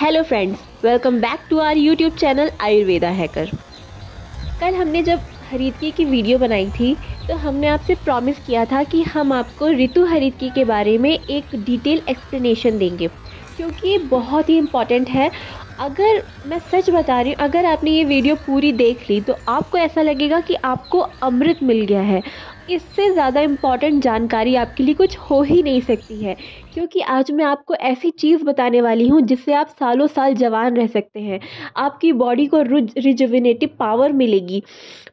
hello friends welcome back to our YouTube channel Ayurveda hacker कल हमने जब हरीदकी की वीडियो बनाई थी तो हमने आपसे प्रॉमिस किया था कि हम आपको ऋतु हरीदकी के बारे में एक डिटेल एक्सप्लेनेशन देंगे क्योंकि ये बहुत ही इम्पॉर्टेंट है अगर मैं सच बता रही हूँ अगर आपने ये वीडियो पूरी देख ली तो आपको ऐसा लगेगा कि आपको अमृत मिल गया है इससे ज़्यादा इम्पॉर्टेंट जानकारी आपके लिए कुछ हो ही नहीं सकती है क्योंकि आज मैं आपको ऐसी चीज़ बताने वाली हूँ जिससे आप सालों साल जवान रह सकते हैं आपकी बॉडी को रिजुविनेटिव पावर मिलेगी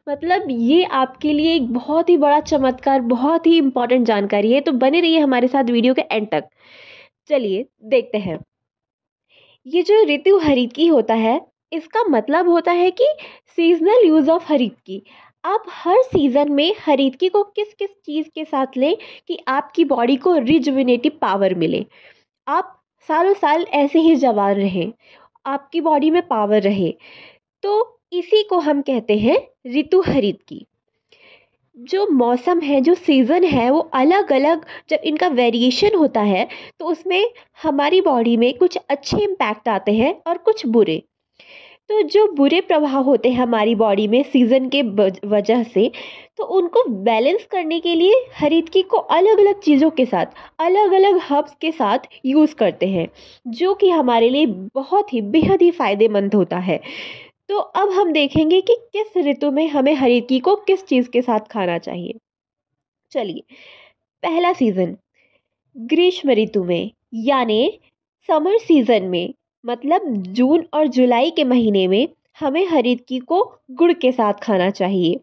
मतलब ये आपके लिए एक बहुत ही बड़ा चमत्कार बहुत ही इम्पॉर्टेंट जानकारी है तो बने रहिए हमारे साथ वीडियो के एंड तक चलिए देखते हैं ये जो ऋतु हरित की होता है इसका मतलब होता है कि सीजनल यूज़ ऑफ हरित की आप हर सीज़न में की को किस किस चीज़ के साथ लें कि आपकी बॉडी को रिजुविनेटिव पावर मिले आप सालों साल ऐसे ही जवान रहें आपकी बॉडी में पावर रहे तो इसी को हम कहते हैं ऋतु हरित की जो मौसम है जो सीज़न है वो अलग अलग जब इनका वेरिएशन होता है तो उसमें हमारी बॉडी में कुछ अच्छे इम्पैक्ट आते हैं और कुछ बुरे तो जो बुरे प्रभाव होते हैं हमारी बॉडी में सीज़न के वजह से तो उनको बैलेंस करने के लिए हरीदकी को अलग अलग चीज़ों के साथ अलग अलग हर्ब्स के साथ यूज़ करते हैं जो कि हमारे लिए बहुत ही बेहद ही फ़ायदेमंद होता है तो अब हम देखेंगे कि किस ऋतु में हमें हरीकी को किस चीज़ के साथ खाना चाहिए चलिए पहला सीज़न ग्रीष्म ऋतु में यानी समर सीज़न में मतलब जून और जुलाई के महीने में हमें हरीदकी को गुड़ के साथ खाना चाहिए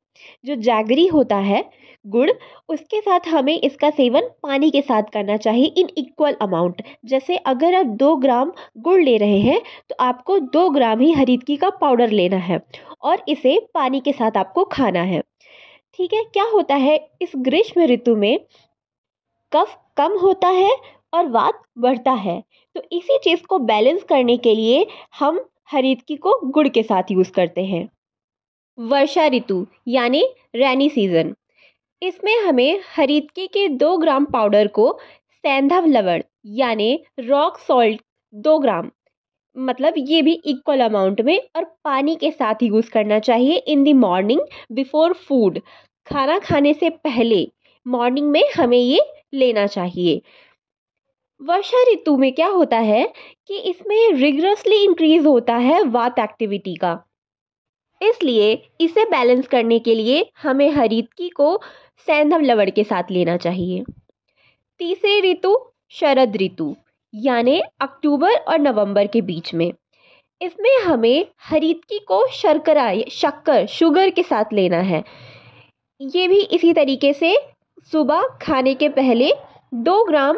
जो जागरी होता है गुड़ उसके साथ हमें इसका सेवन पानी के साथ करना चाहिए इन इक्वल अमाउंट जैसे अगर आप दो ग्राम गुड़ ले रहे हैं तो आपको दो ग्राम ही हरीदकी का पाउडर लेना है और इसे पानी के साथ आपको खाना है ठीक है क्या होता है इस ग्रीष्म ऋतु में कफ कम होता है और वात बढ़ता है तो इसी चीज़ को बैलेंस करने के लिए हम हरीदकी को गुड़ के साथ यूज़ करते हैं वर्षा ऋतु यानी रैनी सीज़न इसमें हमें हरीदकी के दो ग्राम पाउडर को सैंधव लवण यानि रॉक सॉल्ट दो ग्राम मतलब ये भी इक्वल अमाउंट में और पानी के साथ यूज़ करना चाहिए in the morning before food खाना खाने से पहले मॉर्निंग में हमें ये लेना चाहिए वर्षा ऋतु में क्या होता है कि इसमें रिग्रसली इंक्रीज होता है वात एक्टिविटी का इसलिए इसे बैलेंस करने के लिए हमें हरीदकी को सैंधव लवड़ के साथ लेना चाहिए तीसरी ऋतु शरद ऋतु यानि अक्टूबर और नवंबर के बीच में इसमें हमें हरीतकी को शर्करा शक्कर शुगर के साथ लेना है ये भी इसी तरीके से सुबह खाने के पहले दो ग्राम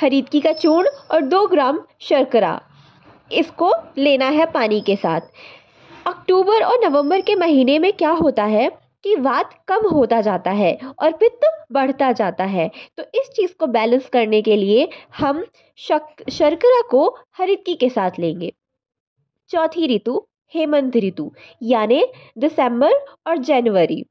हरीदकी का चूर्ण और दो ग्राम शर्करा इसको लेना है पानी के साथ अक्टूबर और नवंबर के महीने में क्या होता है कि वाद कम होता जाता है और पित्त बढ़ता जाता है तो इस चीज़ को बैलेंस करने के लिए हम शक शर्करा को हरितकी के साथ लेंगे चौथी ऋतु हेमंत ऋतु यानी दिसंबर और जनवरी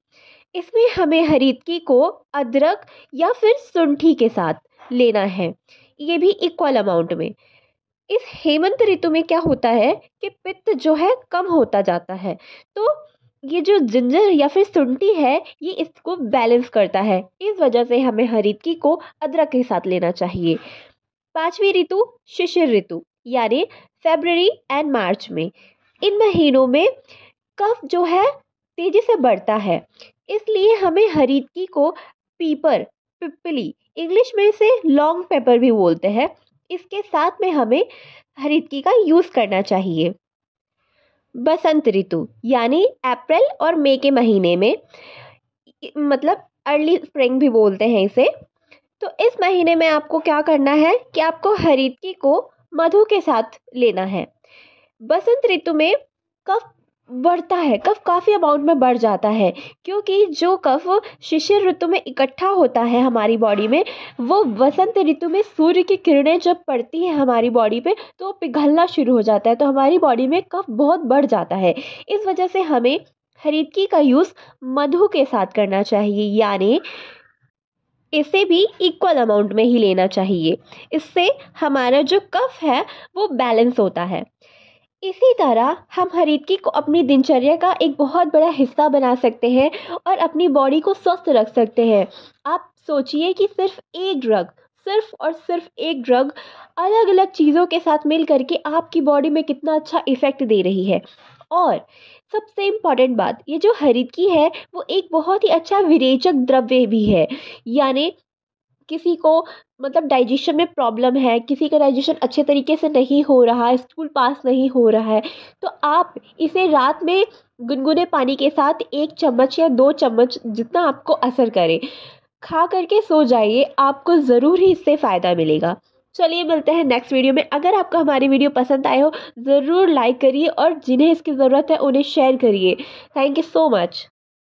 इसमें हमें हरितकी को अदरक या फिर सुंठी के साथ लेना है ये भी इक्वल अमाउंट में इस हेमंत ऋतु में क्या होता है कि पित्त जो है कम होता जाता है तो ये जो जिंजर या फिर सुंटी है ये इसको बैलेंस करता है इस वजह से हमें हरी की को अदरक के साथ लेना चाहिए पांचवी ऋतु शिशिर ऋतु यानी फेबररी एंड मार्च में इन महीनों में कफ जो है तेजी से बढ़ता है इसलिए हमें हरीदकी की को पीपर पिपली इंग्लिश में इसे लॉन्ग पेपर भी बोलते हैं इसके साथ में हमें हरीदकी का यूज़ करना चाहिए बसंत ऋतु यानी अप्रैल और मई के महीने में मतलब अर्ली स्प्रिंग भी बोलते हैं इसे तो इस महीने में आपको क्या करना है कि आपको हरीदकी को मधु के साथ लेना है बसंत ऋतु में कफ बढ़ता है कफ काफ़ी अमाउंट में बढ़ जाता है क्योंकि जो कफ शिशिर ऋतु में इकट्ठा होता है हमारी बॉडी में वो वसंत ऋतु में सूर्य की किरणें जब पड़ती हैं हमारी बॉडी पे तो पिघलना शुरू हो जाता है तो हमारी बॉडी में कफ बहुत बढ़ जाता है इस वजह से हमें हरीदकी का यूज़ मधु के साथ करना चाहिए यानी इसे भी इक्वल अमाउंट में ही लेना चाहिए इससे हमारा जो कफ है वो बैलेंस होता है इसी तरह हम हरीदकी को अपनी दिनचर्या का एक बहुत बड़ा हिस्सा बना सकते हैं और अपनी बॉडी को स्वस्थ रख सकते हैं आप सोचिए कि सिर्फ एक ड्रग सिर्फ और सिर्फ एक ड्रग अलग अलग चीज़ों के साथ मिल करके आपकी बॉडी में कितना अच्छा इफ़ेक्ट दे रही है और सबसे इम्पॉर्टेंट बात ये जो हरीदकी है वो एक बहुत ही अच्छा विरेचक द्रव्य भी है यानी किसी को मतलब डाइजेशन में प्रॉब्लम है किसी का डाइजेशन अच्छे तरीके से नहीं हो रहा है स्कूल पास नहीं हो रहा है तो आप इसे रात में गुनगुने पानी के साथ एक चम्मच या दो चम्मच जितना आपको असर करे खा करके सो जाइए आपको ज़रूर ही इससे फ़ायदा मिलेगा चलिए मिलते हैं नेक्स्ट वीडियो में अगर आपको हमारी वीडियो पसंद आए हो ज़रूर लाइक करिए और जिन्हें इसकी ज़रूरत है उन्हें शेयर करिए थैंक यू सो मच